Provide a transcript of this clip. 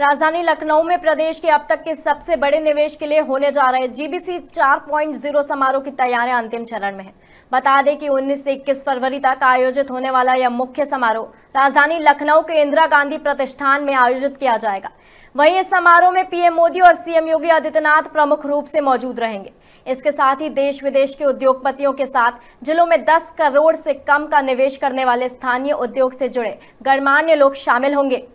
राजधानी लखनऊ में प्रदेश के अब तक के सबसे बड़े निवेश के लिए होने जा रहे जीबीसी 4.0 समारोह की तैयारियां अंतिम चरण में है बता दें कि 19 से 21 फरवरी तक आयोजित होने वाला यह मुख्य समारोह राजधानी लखनऊ के इंदिरा गांधी प्रतिष्ठान में आयोजित किया जाएगा वहीं इस समारोह में पीएम मोदी और सीएम योगी आदित्यनाथ प्रमुख रूप से मौजूद रहेंगे इसके साथ ही देश विदेश के उद्योगपतियों के साथ जिलों में 10 करोड़ से कम का निवेश करने वाले स्थानीय उद्योग से जुड़े गणमान्य लोग शामिल होंगे